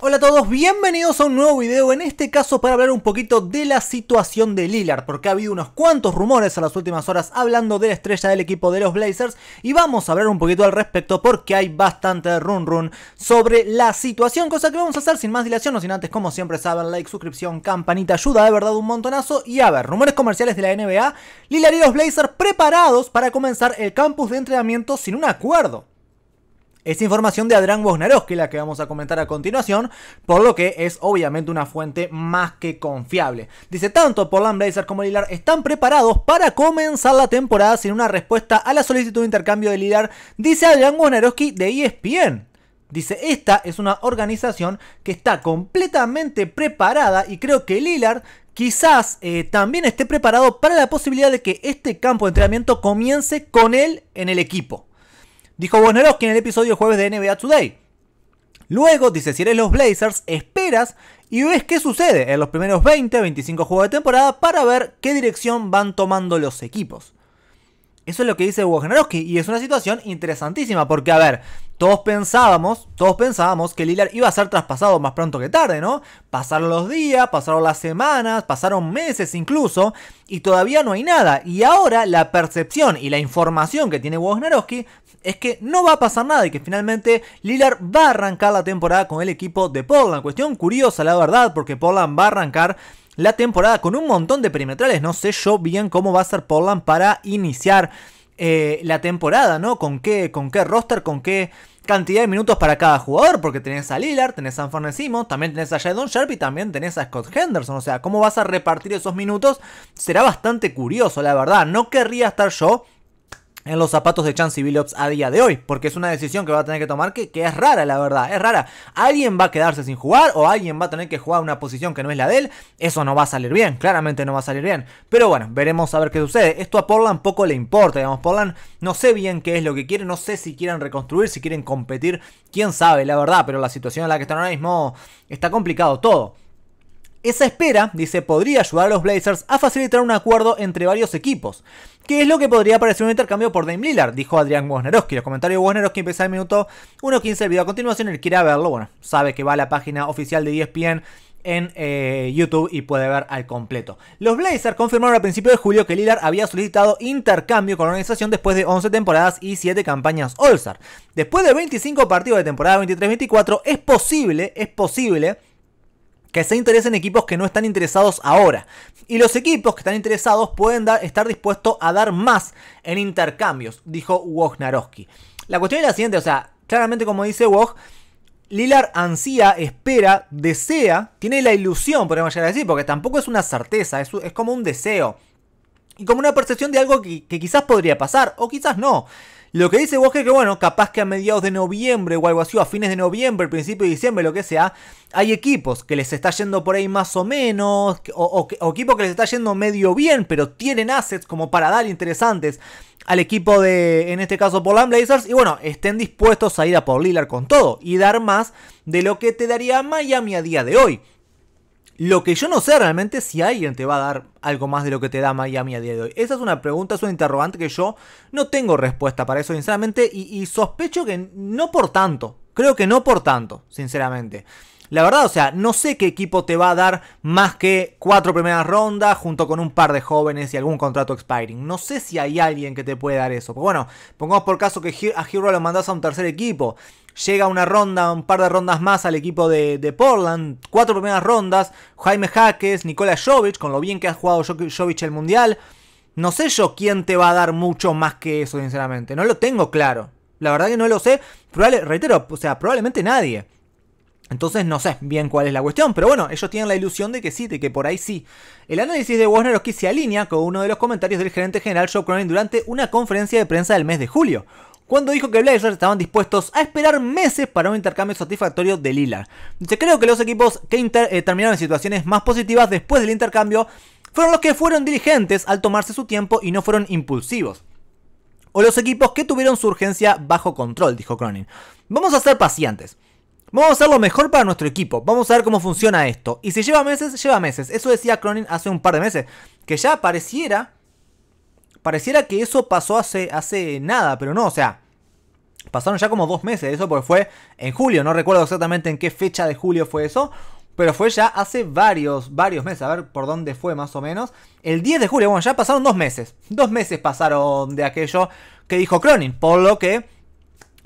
Hola a todos, bienvenidos a un nuevo video, en este caso para hablar un poquito de la situación de Lillard, porque ha habido unos cuantos rumores a las últimas horas hablando de la estrella del equipo de los Blazers y vamos a hablar un poquito al respecto porque hay bastante run run sobre la situación, cosa que vamos a hacer sin más dilación, no sin antes como siempre saben, like, suscripción, campanita, ayuda de verdad un montonazo y a ver, rumores comerciales de la NBA, Lillard y los Blazers preparados para comenzar el campus de entrenamiento sin un acuerdo. Es información de Adrián Wojnarowski la que vamos a comentar a continuación, por lo que es obviamente una fuente más que confiable. Dice, tanto Portland Blazer como Lilar están preparados para comenzar la temporada sin una respuesta a la solicitud de intercambio de Lilar. dice Adrián Wojnarowski de ESPN. Dice, esta es una organización que está completamente preparada y creo que Lillard quizás eh, también esté preparado para la posibilidad de que este campo de entrenamiento comience con él en el equipo dijo Wojnarowski en el episodio jueves de NBA Today. Luego, dice, si eres los Blazers, esperas y ves qué sucede en los primeros 20, 25 juegos de temporada para ver qué dirección van tomando los equipos. Eso es lo que dice Wojnarowski y es una situación interesantísima porque, a ver, todos pensábamos, todos pensábamos que Lilar iba a ser traspasado más pronto que tarde, ¿no? Pasaron los días, pasaron las semanas, pasaron meses incluso y todavía no hay nada. Y ahora la percepción y la información que tiene Wojnarowski es que no va a pasar nada y que finalmente Lilar va a arrancar la temporada con el equipo de Portland. Cuestión curiosa, la verdad, porque Portland va a arrancar la temporada con un montón de perimetrales. No sé yo bien cómo va a ser Portland para iniciar eh, la temporada, ¿no? Con qué, con qué roster, con qué cantidad de minutos para cada jugador, porque tenés a Lillard, tenés a San también tenés a Jadon Sharp y también tenés a Scott Henderson. O sea, cómo vas a repartir esos minutos será bastante curioso, la verdad. No querría estar yo en los zapatos de y Billups a día de hoy, porque es una decisión que va a tener que tomar que, que, es rara, la verdad, es rara. Alguien va a quedarse sin jugar o alguien va a tener que jugar una posición que no es la de él, eso no va a salir bien, claramente no va a salir bien. Pero bueno, veremos a ver qué sucede. Esto a Portland poco le importa, digamos, Portland no sé bien qué es lo que quiere, no sé si quieren reconstruir, si quieren competir, quién sabe, la verdad, pero la situación en la que están ahora mismo está complicado todo. Esa espera, dice, podría ayudar a los Blazers a facilitar un acuerdo entre varios equipos, ¿Qué es lo que podría parecer un intercambio por Dame Lillard, dijo Adrián Wojnarowski. Los comentarios de Wojnarowski empieza el minuto 1.15 del video a continuación, el quiera verlo, bueno, sabe que va a la página oficial de ESPN en eh, YouTube y puede ver al completo. Los Blazers confirmaron a principios de julio que Lillard había solicitado intercambio con la organización después de 11 temporadas y 7 campañas All-Star. Después de 25 partidos de temporada 23-24, es posible, es posible que se interesen equipos que no están interesados ahora. Y los equipos que están interesados pueden estar dispuestos a dar más en intercambios, dijo Wojnarowski. La cuestión es la siguiente, o sea, claramente como dice Woj, Lilar ansía, espera, desea, tiene la ilusión, podemos llegar a decir, porque tampoco es una certeza, es, es como un deseo. Y como una percepción de algo que, que quizás podría pasar, o quizás no lo que dice Bosque es que, bueno, capaz que a mediados de noviembre o algo así, o a fines de noviembre, principio de diciembre, lo que sea, hay equipos que les está yendo por ahí más o menos, o, equipos que les está yendo medio bien, pero tienen assets como para dar interesantes al equipo de, en este caso, Portland Blazers. Y bueno, estén dispuestos a ir a por Lillard con todo y dar más de lo que te daría Miami a día de hoy. Lo que yo no sé realmente es si alguien te va a dar algo más de lo que te da Miami a día de hoy. Esa es una pregunta, es un interrogante que yo no tengo respuesta para eso, sinceramente, y, sospecho que no por tanto. Creo que no por tanto, sinceramente. La verdad, o sea, no sé qué equipo te va a dar más que cuatro primeras rondas junto con un par de jóvenes y algún contrato expiring. No sé si hay alguien que te puede dar eso. Pues bueno, pongamos por caso que a Hero lo mandas a un tercer equipo llega una ronda, un par de rondas más al equipo de, Portland. Cuatro primeras rondas, Jaime Jaques, Nikola Jovic, con lo bien que ha jugado Jovic el Mundial. No sé yo quién te va a dar mucho más que eso, sinceramente. No lo tengo claro. La verdad que no lo sé. reitero, o sea, probablemente nadie. Entonces no sé bien cuál es la cuestión, pero bueno, ellos tienen la ilusión de que sí, de que por ahí sí. El análisis de Wojnarowski se alinea con uno de los comentarios del gerente general Joe Cronin durante una conferencia de prensa del mes de julio cuando dijo que Blazers estaban dispuestos a esperar meses para un intercambio satisfactorio de Lillard. Dice, creo que los equipos que eh, terminaron en situaciones más positivas después del intercambio fueron los que fueron diligentes al tomarse su tiempo y no fueron impulsivos. O los equipos que tuvieron su urgencia bajo control, dijo Cronin. Vamos a ser pacientes. Vamos a hacer lo mejor para nuestro equipo. Vamos a ver cómo funciona esto. Y si lleva meses, lleva meses. Eso decía Cronin hace un par de meses. Que ya pareciera Pareciera que eso pasó hace, hace nada, pero no, o sea, pasaron ya como dos meses, eso porque fue en julio, no recuerdo exactamente en qué fecha de julio fue eso, pero fue ya hace varios, varios meses, a ver por dónde fue más o menos. El 10 de julio, bueno, ya pasaron dos meses, dos meses pasaron de aquello que dijo Cronin, por lo que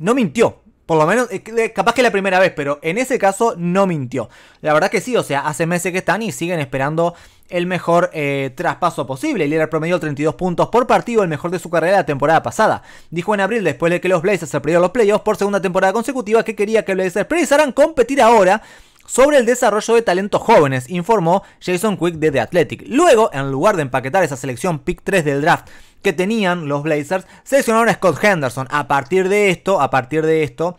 no mintió, por lo menos, eh, capaz que la primera vez, pero en ese caso no mintió. La verdad que sí, o sea, hace meses que están y siguen esperando el mejor eh, traspaso posible. el promedió 32 puntos por partido, el mejor de su carrera la temporada pasada. Dijo en abril, después de que los Blazers se perdieron los playoffs por segunda temporada consecutiva, que quería que los Blazers precisaran competir ahora sobre el desarrollo de talentos jóvenes, informó Jason Quick de The Athletic. Luego, en lugar de empaquetar esa selección pick 3 del draft que tenían los Blazers, seleccionaron a Scott Henderson. A partir de esto, a partir de esto,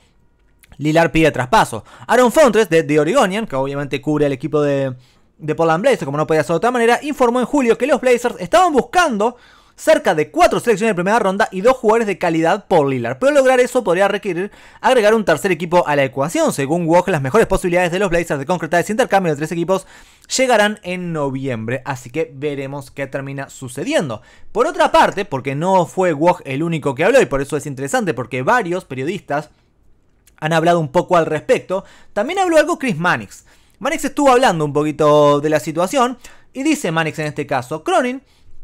Lilar pide traspaso. Aaron Fontres de The Oregonian, que obviamente cubre el equipo de, de Portland Blazers, como no podía ser de otra manera, informó en julio que los Blazers estaban buscando cerca de cuatro selecciones de primera ronda y dos jugadores de calidad por Lillard. Pero lograr eso podría requerir agregar un tercer equipo a la ecuación. Según Woj, las mejores posibilidades de los Blazers de concretar ese intercambio de tres equipos llegarán en noviembre, así que veremos qué termina sucediendo. Por otra parte, porque no fue Woj el único que habló y por eso es interesante porque varios periodistas han hablado un poco al respecto, también habló algo Chris Mannix. Mannix estuvo hablando un poquito de la situación y dice Mannix en este caso, Cronin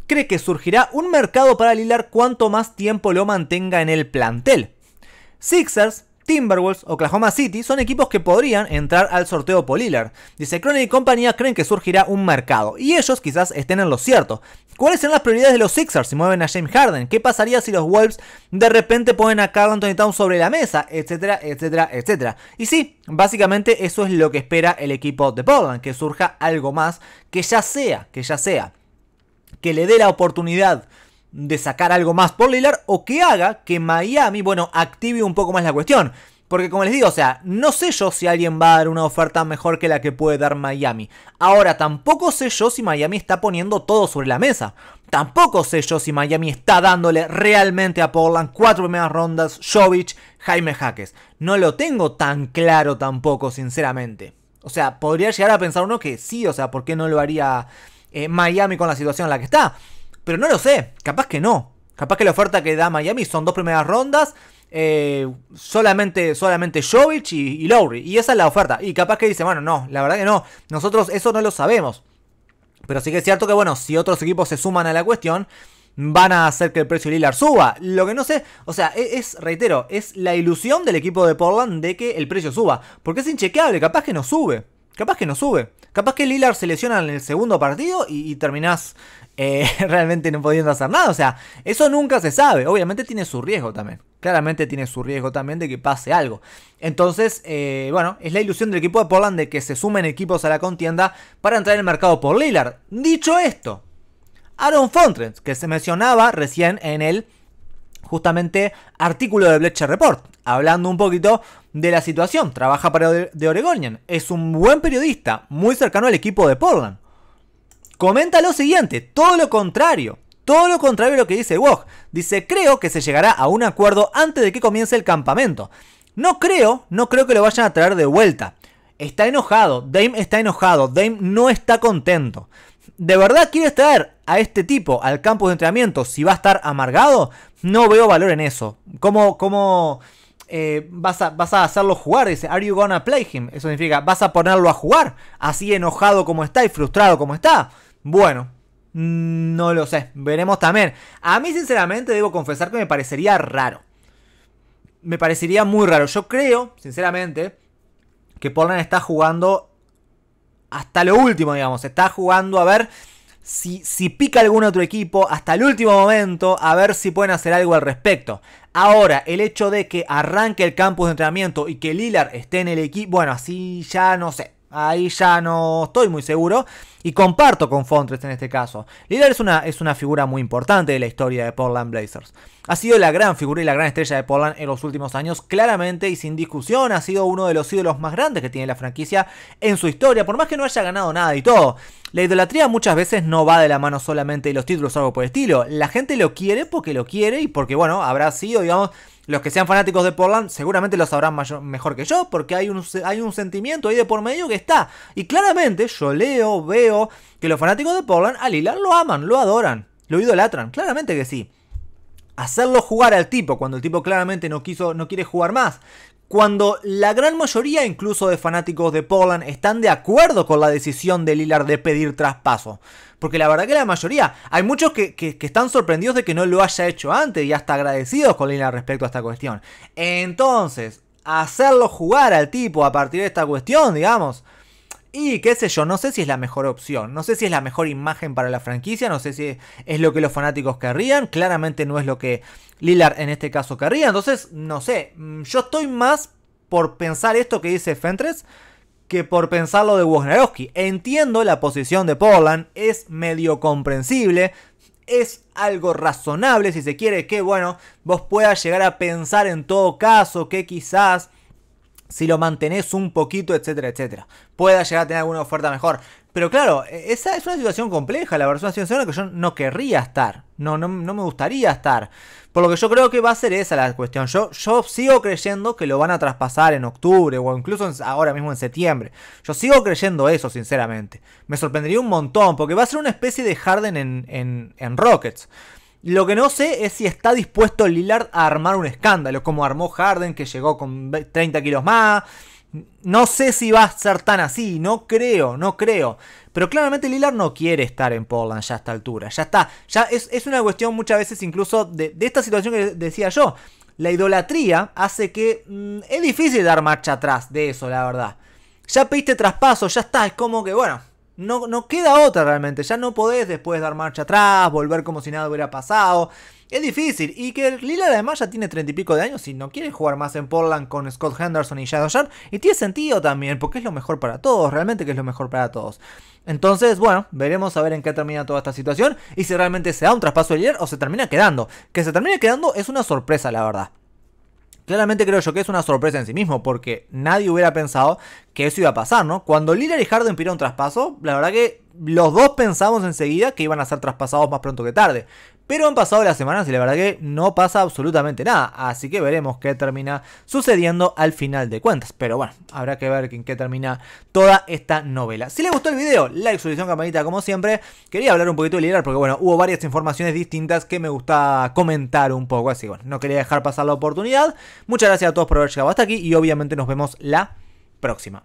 cree que surgirá un mercado para Lillard cuanto más tiempo lo mantenga en el plantel. Sixers, Timberwolves, Oklahoma City son equipos que podrían entrar al sorteo por Lillard. Dice Cronin y compañía creen que surgirá un mercado y ellos quizás estén en lo cierto. ¿Cuáles son las prioridades de los Sixers si mueven a James Harden? ¿Qué pasaría si los Wolves de repente ponen a Carl Anthony Town sobre la mesa? Etcétera, etcétera, etcétera. Y sí, básicamente eso es lo que espera el equipo de Portland, que surja algo más que ya sea, que ya sea que le dé la oportunidad de sacar algo más por Lillard o que haga que Miami, bueno, active un poco más la cuestión. Porque como les digo, o sea, no sé yo si alguien va a dar una oferta mejor que la que puede dar Miami. Ahora, tampoco sé yo si Miami está poniendo todo sobre la mesa. Tampoco sé yo si Miami está dándole realmente a Portland cuatro primeras rondas, Jovic, Jaime Jaques. No lo tengo tan claro tampoco, sinceramente. O sea, podría llegar a pensar uno que sí, o sea, ¿por qué no lo haría eh, Miami con la situación en la que está. Pero no lo sé, capaz que no. Capaz que la oferta que da Miami son dos primeras rondas. Eh, solamente, solamente Jovic y, Lowry. Y esa es la oferta. Y capaz que dice, bueno, no, la verdad que no. Nosotros eso no lo sabemos. Pero sí que es cierto que, bueno, si otros equipos se suman a la cuestión, van a hacer que el precio de Lillard suba. Lo que no sé, o sea, e, es, reitero, es la ilusión del equipo de Portland de que el precio suba. Porque es inchequeable, capaz que no sube capaz que no sube. Capaz que Lillard se lesiona en el segundo partido y, terminas terminás eh, realmente no pudiendo hacer nada. O sea, eso nunca se sabe. Obviamente tiene su riesgo también. Claramente tiene su riesgo también de que pase algo. Entonces, eh, bueno, es la ilusión del equipo de Portland de que se sumen equipos a la contienda para entrar en el mercado por Lillard. Dicho esto, Aaron Fontrens, que se mencionaba recién en el justamente artículo de Bleacher Report, hablando un poquito de la situación. Trabaja para The Oregonian, es un buen periodista, muy cercano al equipo de Portland. Comenta lo siguiente, todo lo contrario. Todo lo contrario a lo que dice Woj. Dice, creo que se llegará a un acuerdo antes de que comience el campamento. No creo, no creo que lo vayan a traer de vuelta. Está enojado, Dame está enojado, Dame no está contento de verdad quieres traer a este tipo al campo de entrenamiento si va a estar amargado, no veo valor en eso. ¿Cómo, cómo eh, vas, a, vas a hacerlo jugar? Dice, ¿Are you gonna play him? Eso significa, ¿vas a ponerlo a jugar? Así enojado como está y frustrado como está. Bueno, no lo sé. Veremos también. A mí, sinceramente, debo confesar que me parecería raro. Me parecería muy raro. Yo creo, sinceramente, que Portland está jugando hasta lo último, digamos. Está jugando a ver si, si, pica algún otro equipo hasta el último momento, a ver si pueden hacer algo al respecto. Ahora, el hecho de que arranque el campus de entrenamiento y que Lilar esté en el equipo, bueno, así ya no sé. Ahí ya no estoy muy seguro. Y comparto con Fontres en este caso. Lillard es una, es una figura muy importante de la historia de Portland Blazers. Ha sido la gran figura y la gran estrella de Portland en los últimos años, claramente y sin discusión. Ha sido uno de los ídolos más grandes que tiene la franquicia en su historia, por más que no haya ganado nada y todo. La idolatría muchas veces no va de la mano solamente de los títulos o algo por el estilo. La gente lo quiere porque lo quiere y porque, bueno, habrá sido, digamos, los que sean fanáticos de Portland seguramente lo sabrán mejor que yo porque hay un, hay un sentimiento ahí de por medio que está. Y claramente yo leo, veo que los fanáticos de Portland a Lilar lo aman, lo adoran, lo idolatran, claramente que sí hacerlo jugar al tipo cuando el tipo claramente no quiso no quiere jugar más cuando la gran mayoría incluso de fanáticos de Portland están de acuerdo con la decisión de Lilar de pedir traspaso. Porque la verdad que la mayoría, hay muchos que, están sorprendidos de que no lo haya hecho antes y hasta agradecidos con Lillard respecto a esta cuestión. Entonces, hacerlo jugar al tipo a partir de esta cuestión, digamos, y qué sé yo, no sé si es la mejor opción, no sé si es la mejor imagen para la franquicia, no sé si es lo que los fanáticos querrían, claramente no es lo que Lilar en este caso querría, entonces no sé, mm, yo estoy más por pensar esto que dice Fentres que por pensar lo de Wojnarowski. Entiendo la posición de Portland, es medio comprensible, es algo razonable si se quiere que, bueno, vos puedas llegar a pensar en todo caso que quizás si lo mantenés un poquito, etcétera, etcétera, pueda llegar a tener alguna oferta mejor. Pero claro, e-, esa es una situación compleja, la verdad, es una situación que yo no querría estar, no, no, me gustaría estar. Por lo que yo creo que va a ser esa la cuestión. Yo, yo sigo creyendo que lo van a traspasar en octubre o incluso ahora mismo en septiembre. Yo sigo creyendo eso, sinceramente. Me sorprendería un montón, porque va a ser una especie de Harden en, en, en Rockets. Lo que no sé es si está dispuesto Lillard a armar un escándalo, como armó Harden, que llegó con 30 kilos más. No sé si va a ser tan así, no creo, no creo. Pero claramente Lillard no quiere estar en Portland ya a esta altura. Ya está, ya es, una cuestión muchas veces incluso de, esta situación que decía yo. La idolatría hace que mm, es difícil dar marcha atrás de eso, la verdad. Ya pediste traspaso, ya está, es como que, bueno, no, queda otra realmente. Ya no podés después dar marcha atrás, volver como si nada hubiera pasado. Es difícil. Y que Lila además ya tiene treinta y pico de años y no quiere jugar más en Portland con Scott Henderson y Shadow Y tiene sentido también, porque es lo mejor para todos, realmente que es lo mejor para todos. Entonces, bueno, veremos a ver en qué termina toda esta situación y si realmente se da un traspaso de Lillard o se termina quedando. Que se termine quedando es una sorpresa, la verdad. Claramente creo yo que es una sorpresa en sí mismo, porque nadie hubiera pensado que eso iba a pasar, ¿no? Cuando Lillard y Harden pidieron un traspaso, la verdad que los dos pensamos enseguida que iban a ser traspasados más pronto que tarde. Pero han pasado las semanas y la verdad que no pasa absolutamente nada. Así que veremos qué termina sucediendo al final de cuentas. Pero bueno, habrá que ver en qué termina toda esta novela. Si les gustó el video, like, suscripción, campanita como siempre. Quería hablar un poquito de Liderar porque bueno, hubo varias informaciones distintas que me gustaba comentar un poco. Así que bueno, no quería dejar pasar la oportunidad. Muchas gracias a todos por haber llegado hasta aquí y obviamente nos vemos la próxima.